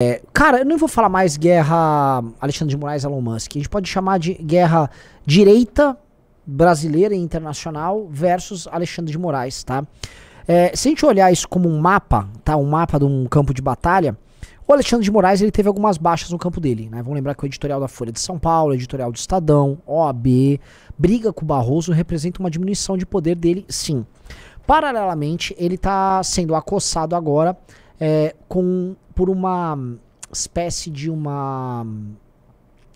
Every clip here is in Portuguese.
É, cara, eu não vou falar mais guerra Alexandre de Moraes Elon Musk. A gente pode chamar de guerra direita brasileira e internacional versus Alexandre de Moraes, tá? É, se a gente olhar isso como um mapa, tá? Um mapa de um campo de batalha, o Alexandre de Moraes ele teve algumas baixas no campo dele, né? Vamos lembrar que o editorial da Folha de São Paulo, editorial do Estadão, OAB, briga com o Barroso representa uma diminuição de poder dele, sim. Paralelamente, ele está sendo acossado agora é, com por uma espécie de uma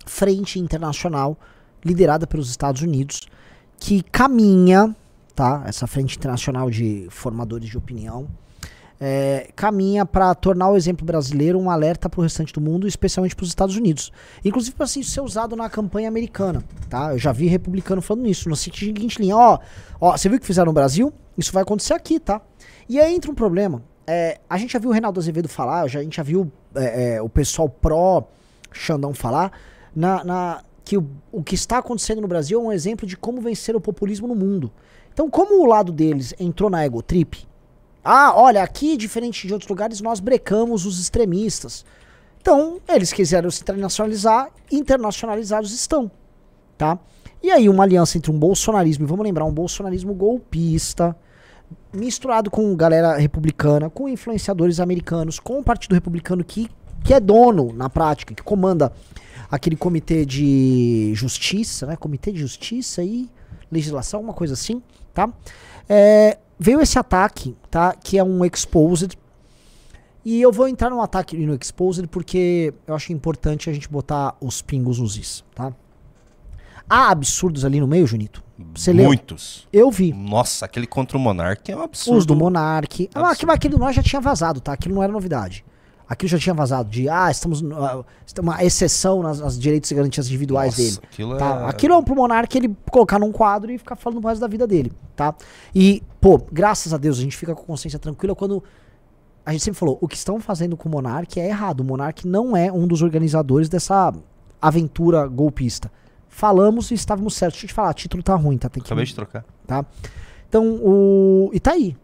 frente internacional liderada pelos Estados Unidos que caminha, tá? Essa frente internacional de formadores de opinião é, caminha para tornar o exemplo brasileiro um alerta para o restante do mundo, especialmente para os Estados Unidos. Inclusive para assim, ser usado na campanha americana, tá? Eu já vi republicano falando isso, no seguinte linha, ó, ó, você viu o que fizeram no Brasil? Isso vai acontecer aqui, tá? E aí entra um problema, é, a gente já viu o Reinaldo Azevedo falar, já, a gente já viu é, é, o pessoal pró Xandão falar, na, na que o, o, que está acontecendo no Brasil é um exemplo de como vencer o populismo no mundo. Então, como o lado deles entrou na ego trip, ah, olha, aqui, diferente de outros lugares, nós brecamos os extremistas. Então, eles quiseram se internacionalizar, internacionalizados estão, tá? E aí, uma aliança entre um bolsonarismo, e vamos lembrar, um bolsonarismo golpista, misturado com galera republicana, com influenciadores americanos, com o Partido Republicano que, que é dono na prática, que comanda aquele comitê de justiça, né? Comitê de justiça e legislação, uma coisa assim, tá? É, veio esse ataque, tá? Que é um exposed. E eu vou entrar no ataque no exposed porque eu acho importante a gente botar os pingos nos is, tá? Há absurdos ali no meio, Junito? Você Muitos. Leu? Eu vi. Nossa, aquele contra o Monark é um absurdo. Os do Monark. Ah, absurdo. Ah, aquilo, aquilo nós já tinha vazado, tá? Aquilo não era novidade. Aquilo já tinha vazado de, ah, estamos. Uh, uma exceção nas, nas, direitos e garantias individuais Nossa, dele. Aquilo tá? é. Aquilo é um pro Monark ele colocar num quadro e ficar falando mais da vida dele, tá? E, pô, graças a Deus, a gente fica com consciência tranquila quando. A gente sempre falou, o que estão fazendo com o Monark é errado. O Monark não é um dos organizadores dessa aventura golpista falamos e estávamos certos. Deixa eu te falar, título tá ruim, tá? Tem que... Acabei de trocar. Tá? Então, o... E tá aí.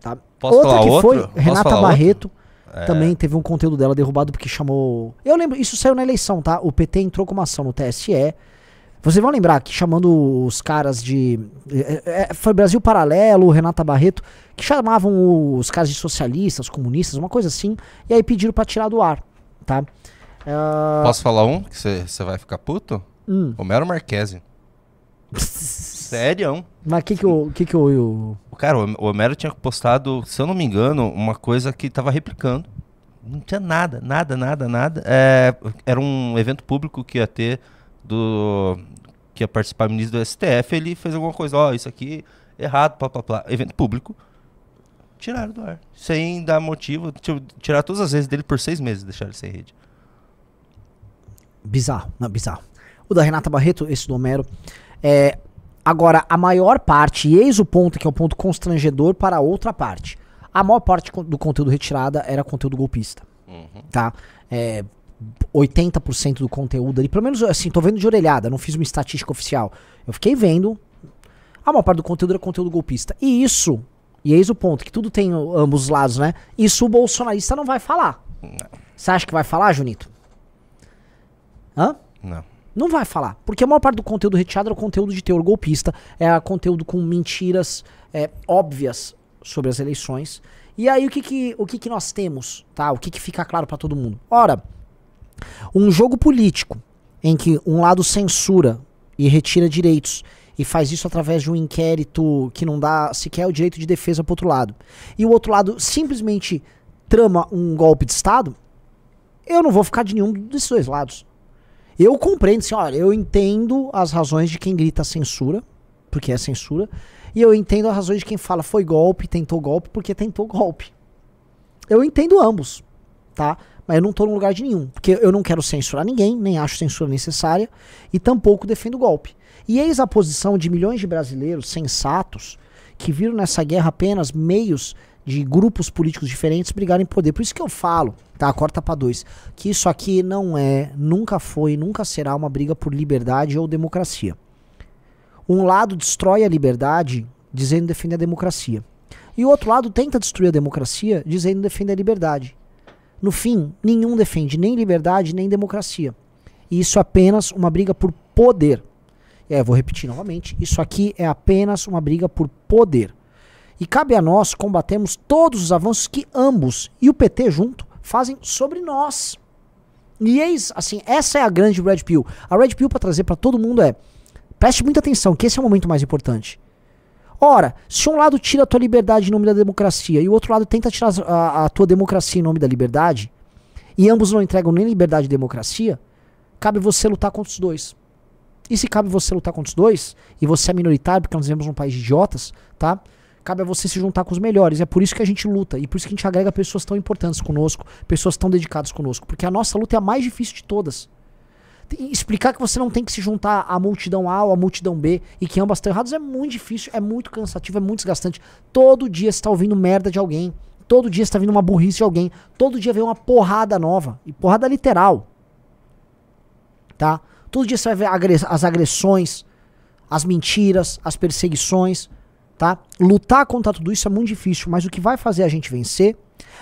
Tá? Posso Outra falar que outro? foi, Posso Renata Barreto. Outro? É. Também teve um conteúdo dela derrubado porque chamou. Eu lembro, isso saiu na eleição, tá? O PT entrou com uma ação no TSE. Vocês vão lembrar que chamando os caras de. É, é, foi Brasil Paralelo, Renata Barreto, que chamavam os caras de socialistas, comunistas, uma coisa assim, e aí pediram pra tirar do ar, tá? Uh... Posso falar um? Que você vai ficar puto? Hum. Homero Marquese. Sério? Mas que que o que que o... Cara, o Homero tinha postado, se eu não me engano, uma coisa que tava replicando. Não tinha nada, nada, nada, nada. É, era um evento público que ia ter do... que ia participar o ministro do STF. Ele fez alguma coisa, ó, oh, isso aqui errado, plá, plá, plá. Evento público. Tiraram do ar. Sem dar motivo. Tipo, Tiraram todas as vezes dele por seis meses, deixaram ele sem rede. Bizarro, não, bizarro o da Renata Barreto, esse do Homero. É, agora, a maior parte, e eis o ponto que é um ponto constrangedor para a outra parte. A maior parte do conteúdo retirada era conteúdo golpista. Uhum. Tá? É, 80% do conteúdo ali, pelo menos assim, tô vendo de orelhada, não fiz uma estatística oficial. Eu fiquei vendo. A maior parte do conteúdo era conteúdo golpista. E isso, e eis o ponto, que tudo tem ambos os lados, né? Isso o bolsonarista não vai falar. Você acha que vai falar, Junito? Hã? Não. Não vai falar, porque a maior parte do conteúdo reteado é o conteúdo de teor golpista, é conteúdo com mentiras é, óbvias sobre as eleições. E aí o que que, o que, que nós temos, tá? O que, que fica claro para todo mundo? Ora, um jogo político em que um lado censura e retira direitos e faz isso através de um inquérito que não dá sequer o direito de defesa O outro lado. E o outro lado simplesmente trama um golpe de estado, eu não vou ficar de nenhum desses dois lados. Eu compreendo, assim, olha, eu entendo as razões de quem grita censura, porque é censura, e eu entendo as razões de quem fala foi golpe, tentou golpe, porque tentou golpe. Eu entendo ambos, tá? Mas eu não tô no lugar de nenhum, porque eu não quero censurar ninguém, nem acho censura necessária, e tampouco defendo golpe. E eis a posição de milhões de brasileiros sensatos que viram nessa guerra apenas meios de grupos políticos diferentes brigarem por poder. Por isso que eu falo, tá? Corta para dois. Que isso aqui não é, nunca foi, nunca será uma briga por liberdade ou democracia. Um lado destrói a liberdade dizendo defender a democracia. E o outro lado tenta destruir a democracia dizendo defender a liberdade. No fim, nenhum defende nem liberdade nem democracia. E isso é apenas uma briga por poder. É, vou repetir novamente. Isso aqui é apenas uma briga por poder. E cabe a nós combatermos todos os avanços que ambos e o PT junto fazem sobre nós. E eis, assim, essa é a grande Red Pill. A Red Pill para trazer para todo mundo é: preste muita atenção, que esse é o momento mais importante. Ora, se um lado tira a tua liberdade em nome da democracia e o outro lado tenta tirar a, a tua democracia em nome da liberdade, e ambos não entregam nem liberdade e democracia, cabe você lutar contra os dois. E se cabe você lutar contra os dois, e você é minoritário, porque nós vivemos num país de idiotas, tá? Cabe a você se juntar com os melhores. É por isso que a gente luta e por isso que a gente agrega pessoas tão importantes conosco, pessoas tão dedicadas conosco, porque a nossa luta é a mais difícil de todas. Tem, explicar que você não tem que se juntar à multidão A ou à multidão B e que ambas estão erradas é muito difícil, é muito cansativo, é muito desgastante. Todo dia você está ouvindo merda de alguém, todo dia está vindo uma burrice de alguém, todo dia vem uma porrada nova e porrada literal, tá? Todo dia você vai ver as agressões, as mentiras, as perseguições tá? Lutar contra tudo isso é muito difícil, mas o que vai fazer a gente vencer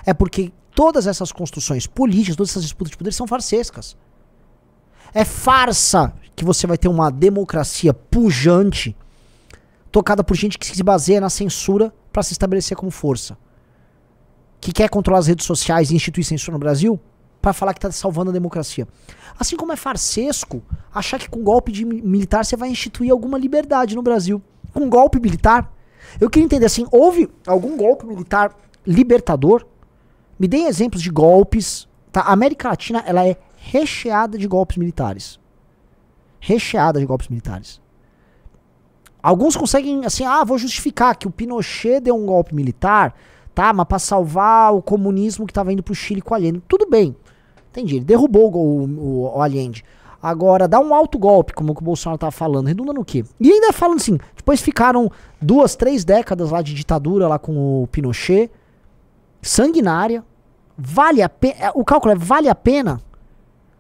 é porque todas essas construções políticas, todas essas disputas de poder são farsescas. É farsa que você vai ter uma democracia pujante tocada por gente que se baseia na censura para se estabelecer como força. Que quer controlar as redes sociais e instituir censura no Brasil para falar que está salvando a democracia. Assim como é farsesco achar que com golpe de militar você vai instituir alguma liberdade no Brasil. Com golpe militar, eu queria entender assim, houve algum golpe militar libertador? Me deem exemplos de golpes. Tá? A América Latina ela é recheada de golpes militares. Recheada de golpes militares. Alguns conseguem assim, ah, vou justificar que o Pinochet deu um golpe militar, tá? Mas para salvar o comunismo que estava indo pro Chile com o Allende. Tudo bem. Entendi, ele derrubou o, o, o Allende. Agora, dá um alto golpe, como o Bolsonaro tá falando, redunda no quê? E ainda falando assim, depois ficaram duas, três décadas lá de ditadura lá com o Pinochet, sanguinária, vale a pena, é, o cálculo é vale a pena?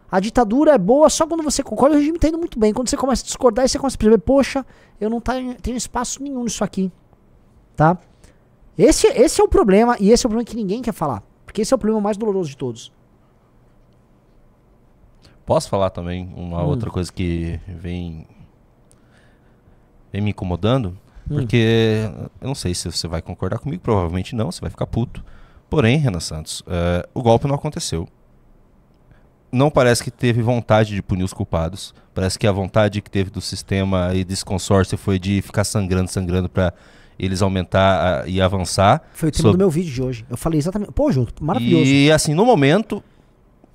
A ditadura é boa só quando você concorda, o regime tá indo muito bem, quando você começa a discordar, você começa a perceber, poxa, eu não tenho espaço nenhum nisso aqui, tá? Esse, esse é o problema, e esse é o problema que ninguém quer falar, porque esse é o problema mais doloroso de todos. Posso falar também uma hum. outra coisa que vem, vem me incomodando? Hum. Porque eu não sei se você vai concordar comigo, provavelmente não, você vai ficar puto. Porém, Renan Santos, uh, o golpe não aconteceu. Não parece que teve vontade de punir os culpados. Parece que a vontade que teve do sistema e desse consórcio foi de ficar sangrando, sangrando para eles aumentar a, e avançar. Foi o tema do meu vídeo de hoje. Eu falei exatamente. Pô, Júlio, maravilhoso. E assim, no momento,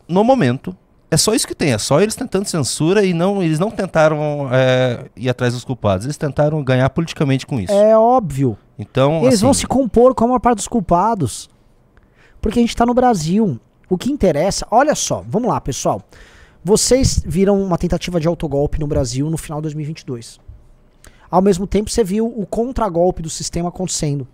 no momento, é só isso que tem, é só eles tentando censura e não, eles não tentaram é, ir atrás dos culpados, eles tentaram ganhar politicamente com isso. É óbvio. Então, eles assim, vão se compor com a maior parte dos culpados. Porque a gente está no Brasil. O que interessa, olha só, vamos lá, pessoal. Vocês viram uma tentativa de autogolpe no Brasil no final de 2022. Ao mesmo tempo, você viu o contragolpe do sistema acontecendo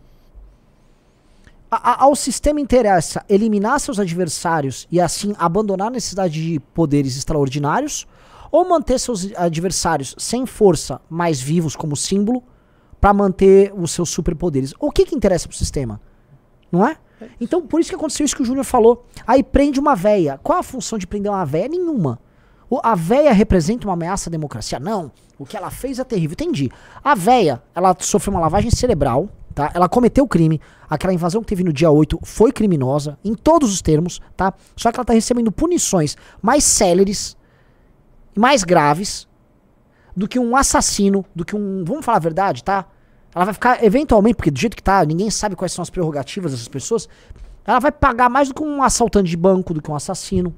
a, ao sistema interessa eliminar seus adversários e assim abandonar a necessidade de poderes extraordinários, ou manter seus adversários sem força, mas vivos como símbolo, para manter os seus superpoderes. O que, que interessa pro sistema? Não é? Então, por isso que aconteceu isso que o Júnior falou. Aí prende uma véia. Qual a função de prender uma véia? Nenhuma. a véia representa uma ameaça à democracia? Não. O que ela fez é terrível. Entendi. A véia, ela sofreu uma lavagem cerebral tá? Ela cometeu crime. Aquela invasão que teve no dia 8 foi criminosa, em todos os termos, tá? Só que ela tá recebendo punições mais céleres, mais graves, do que um assassino, do que um. Vamos falar a verdade, tá? Ela vai ficar, eventualmente, porque do jeito que tá, ninguém sabe quais são as prerrogativas dessas pessoas. Ela vai pagar mais do que um assaltante de banco, do que um assassino.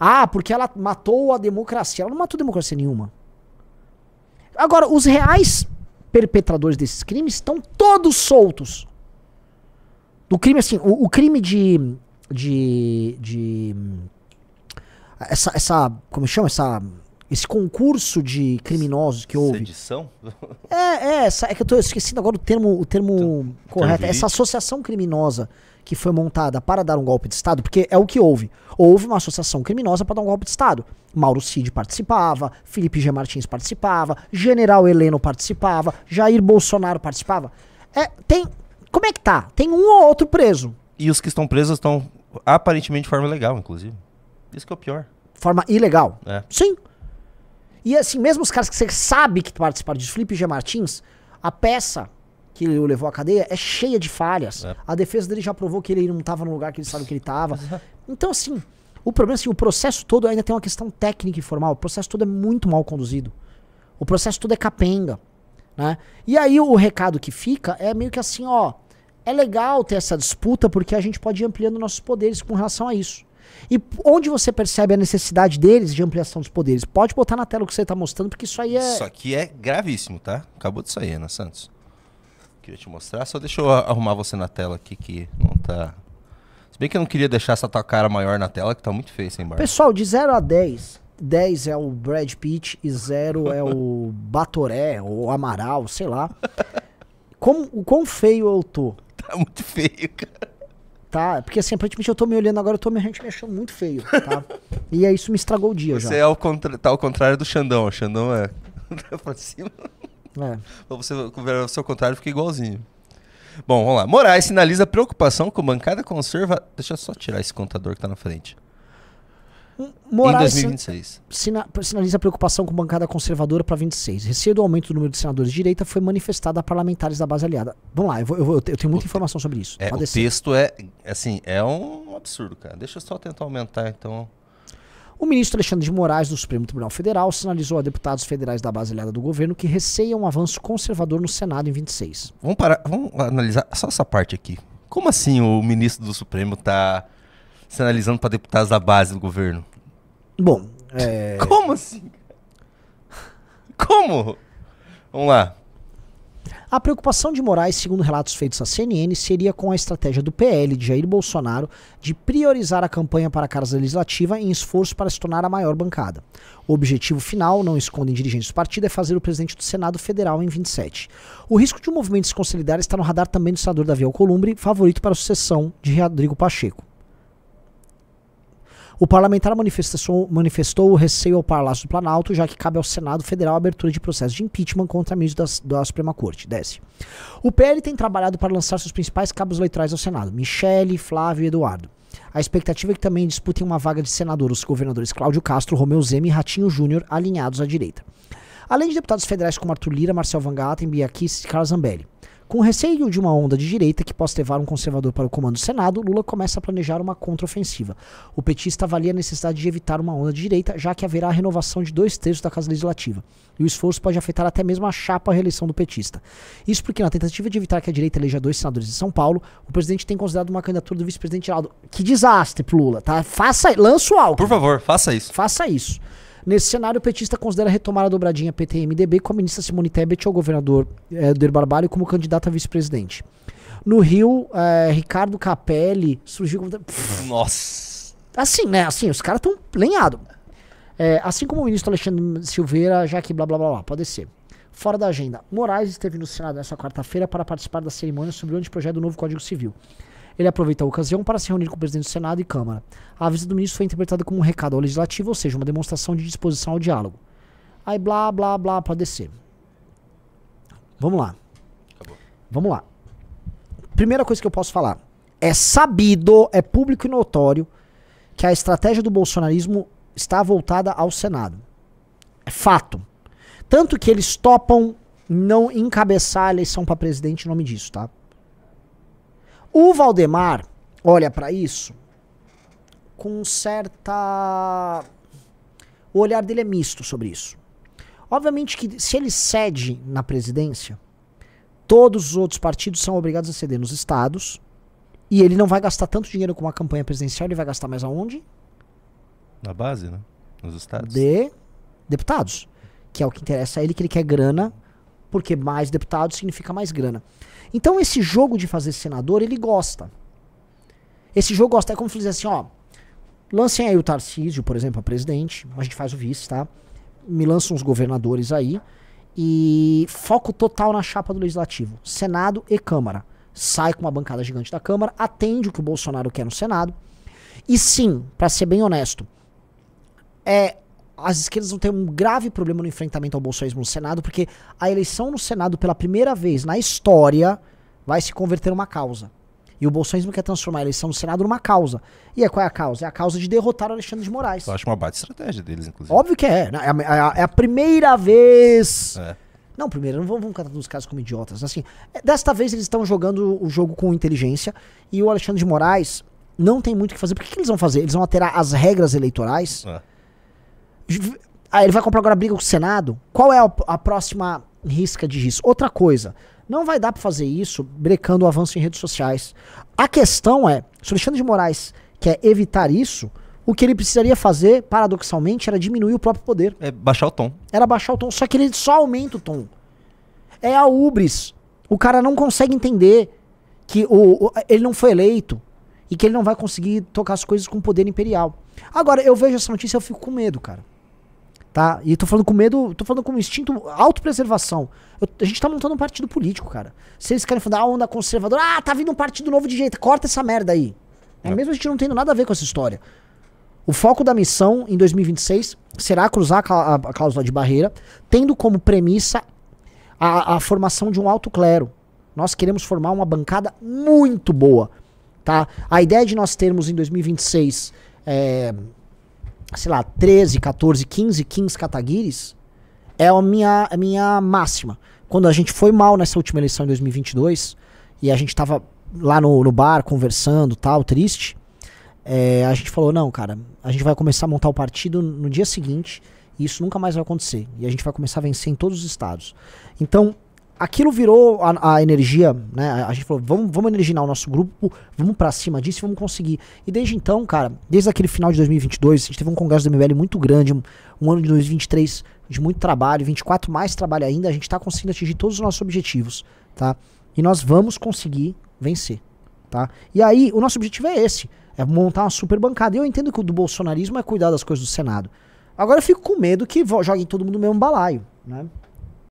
Ah, porque ela matou a democracia. Ela não matou democracia nenhuma. Agora, os reais perpetradores desses crimes estão todos soltos. Do crime, assim, o, o crime de. de. de. Essa, essa. Como chama? Essa esse concurso de criminosos que houve. Sedição? É, é, essa, é que eu tô esquecendo agora o termo, o termo então, correto. essa associação criminosa que foi montada para dar um golpe de Estado, porque é o que houve. Houve uma associação criminosa para dar um golpe de Estado. Mauro Cid participava, Felipe G. Martins participava, General Heleno participava, Jair Bolsonaro participava. É, tem. Como é que tá? Tem um ou outro preso. E os que estão presos estão aparentemente de forma legal, inclusive. Isso que é o pior. Forma ilegal? É. Sim. E assim, mesmo os caras que você sabe que participaram disso, Felipe G. Martins, a peça que ele o levou à cadeia é cheia de falhas. É. A defesa dele já provou que ele não estava no lugar que ele sabe que ele estava. Então, assim, o problema é assim, o processo todo ainda tem uma questão técnica e formal. O processo todo é muito mal conduzido. O processo todo é capenga. Né? E aí o recado que fica é meio que assim, ó, é legal ter essa disputa porque a gente pode ir ampliando nossos poderes com relação a isso. E onde você percebe a necessidade deles de ampliação dos poderes? Pode botar na tela o que você está mostrando, porque isso aí é. Isso aqui é gravíssimo, tá? Acabou de sair, Ana Santos. Queria te mostrar, só deixa eu arrumar você na tela aqui que não tá. Se bem que eu não queria deixar essa tua cara maior na tela, que tá muito feio sem barba. Pessoal, de 0 a 10, 10 é o Brad Pitt e 0 é o Batoré ou Amaral, sei lá. Como, o quão feio eu tô. Tá muito feio, cara tá? Porque assim, aparentemente eu tô me olhando agora, eu tô me, achando muito feio, tá? e aí isso me estragou o dia Você já. é contra... tá ao contrário do Xandão. O Xandão é pra cima. É. Ou você, o seu contrário fica igualzinho. Bom, vamos lá. Moraes sinaliza preocupação com bancada conserva... Deixa eu só tirar esse contador que tá na frente. Moraes em 2026. sinaliza preocupação com bancada conservadora para 26. Receio do aumento do número de senadores de direita foi manifestada a parlamentares da base aliada. Vamos lá, eu, vou, eu, vou, eu tenho muita o informação sobre isso. É, o descer. texto é, assim, é um absurdo, cara. Deixa eu só tentar aumentar, então. O ministro Alexandre de Moraes, do Supremo Tribunal Federal, sinalizou a deputados federais da base aliada do governo que receiam um avanço conservador no Senado em 26. Vamos, parar, vamos analisar só essa parte aqui. Como assim o ministro do Supremo está Sinalizando para deputados da base do governo? Bom, é... Como assim? Como? Vamos lá. A preocupação de Moraes, segundo relatos feitos à CNN, seria com a estratégia do PL de Jair Bolsonaro de priorizar a campanha para a Casa Legislativa em esforço para se tornar a maior bancada. O objetivo final, não escondem dirigentes do partido, é fazer o presidente do Senado Federal em 27. O risco de um movimento se consolidar está no radar também do senador Davi Alcolumbre, favorito para a sucessão de Rodrigo Pacheco. O parlamentar manifestou, manifestou o receio ao Palácio do Planalto, já que cabe ao Senado Federal a abertura de processo de impeachment contra ministros da, da Suprema Corte. Desce. O PL tem trabalhado para lançar seus principais cabos eleitorais ao Senado: Michele, Flávio e Eduardo. A expectativa é que também disputem uma vaga de senador os governadores Cláudio Castro, Romeu Zema e Ratinho Júnior, alinhados à direita. Além de deputados federais como Arthur Lira, Marcel Vangata, Gatten, Bia Kicis e Carlos Zambelli. Com receio de uma onda de direita que possa levar um conservador para o comando do Senado, Lula começa a planejar uma contraofensiva. O petista avalia a necessidade de evitar uma onda de direita, já que haverá a renovação de dois terços da Casa Legislativa. E o esforço pode afetar até mesmo a chapa à reeleição do petista. Isso porque, na tentativa de evitar que a direita eleja dois senadores em São Paulo, o presidente tem considerado uma candidatura do vice-presidente Geraldo. Que desastre pro Lula, tá? Faça, lança o álcool. Por favor, faça isso. Faça isso. Nesse cenário, o petista considera retomar a dobradinha PT-MDB com a ministra Simone Tebet ao governador é, Eder Barbalho como candidata a vice-presidente. No Rio, é, Ricardo Capelli surgiu como... Nossa! Assim, né? Assim, os caras estão lenhados. É, eh, assim como o ministro Alexandre Silveira, já que blá blá blá blá, pode ser. Fora da agenda, Moraes esteve no Senado nesta quarta-feira para participar da cerimônia sobre o anteprojeto do novo Código Civil. Ele aproveita a ocasião para se reunir com o presidente do Senado e Câmara. A visita do ministro foi interpretada como um recado ao legislativo, ou seja, uma demonstração de disposição ao diálogo. Aí blá, blá, blá, para descer. Vamos lá. Acabou. Vamos lá. Primeira coisa que eu posso falar. É sabido, é público e notório, que a estratégia do bolsonarismo está voltada ao Senado. É fato. Tanto que eles topam não encabeçar a eleição para presidente em nome disso, tá? O Valdemar olha para isso com certa. O olhar dele é misto sobre isso. Obviamente que se ele cede na presidência, todos os outros partidos são obrigados a ceder nos estados. E ele não vai gastar tanto dinheiro com uma campanha presidencial, ele vai gastar mais aonde? Na base, né? Nos estados. De deputados. Que é o que interessa a ele, que ele quer grana, porque mais deputados significa mais grana. Então esse jogo de fazer senador, ele gosta. Esse jogo gosta, é como se fizesse assim, ó, lancem aí o Tarcísio, por exemplo, a presidente, a gente faz o vice, tá? Me lançam os governadores aí e foco total na chapa do legislativo, Senado e Câmara. Sai com uma bancada gigante da Câmara, atende o que o Bolsonaro quer no Senado. E sim, para ser bem honesto, é as esquerdas vão ter um grave problema no enfrentamento ao bolsonarismo no Senado, porque a eleição no Senado, pela primeira vez na história, vai se converter numa causa. E o bolsonarismo quer transformar a eleição no Senado numa causa. E é qual é a causa? É a causa de derrotar o Alexandre de Moraes. Eu acho uma baita estratégia deles, inclusive. Óbvio que é. Né? É, é a, é a primeira vez. É. Não, primeiro, não vamos todos os casos como idiotas. Assim, é, desta vez eles estão jogando o jogo com inteligência e o Alexandre de Moraes não tem muito o que fazer. Por que, que eles vão fazer? Eles vão alterar as regras eleitorais. É ah, ele vai comprar agora briga com o Senado? Qual é a, próxima risca de risco? Outra coisa, não vai dar para fazer isso brecando o avanço em redes sociais. A questão é, se o Alexandre de Moraes quer evitar isso, o que ele precisaria fazer, paradoxalmente, era diminuir o próprio poder. É baixar o tom. Era baixar o tom, só que ele só aumenta o tom. É a Ubris. O cara não consegue entender que o, o, ele não foi eleito e que ele não vai conseguir tocar as coisas com o poder imperial. Agora, eu vejo essa notícia e eu fico com medo, cara. Tá? E tô falando com medo, tô falando com um instinto autopreservação. Eu, a gente tá montando um partido político, cara. Se eles querem fundar a onda conservadora, ah, tá vindo um partido novo de jeito, corta essa merda aí. É. é. Mesmo a gente não tendo nada a ver com essa história. O foco da missão em 2026 será cruzar a, a cláusula de barreira, tendo como premissa a, a formação de um alto clero. Nós queremos formar uma bancada muito boa, tá? A ideia de nós termos em 2026 é, sei lá, 13, 14, 15, 15 cataguires, é a minha, a minha máxima. Quando a gente foi mal nessa última eleição em 2022, e a gente tava lá no, no bar conversando, tal, triste, é, a gente falou, não, cara, a gente vai começar a montar o partido no dia seguinte, e isso nunca mais vai acontecer. E a gente vai começar a vencer em todos os estados. Então, aquilo virou a, a, energia, né? A gente falou, vamos, vamos o nosso grupo, vamos para cima disso e vamos conseguir. E desde então, cara, desde aquele final de 2022, a gente teve um congresso do MBL muito grande, um, um ano de 2023 de muito trabalho, 24 mais trabalho ainda, a gente tá conseguindo atingir todos os nossos objetivos, tá? E nós vamos conseguir vencer, tá? E aí, o nosso objetivo é esse, é montar uma super bancada. E eu entendo que o do bolsonarismo é cuidar das coisas do Senado. Agora eu fico com medo que joguem todo mundo no mesmo balaio, né?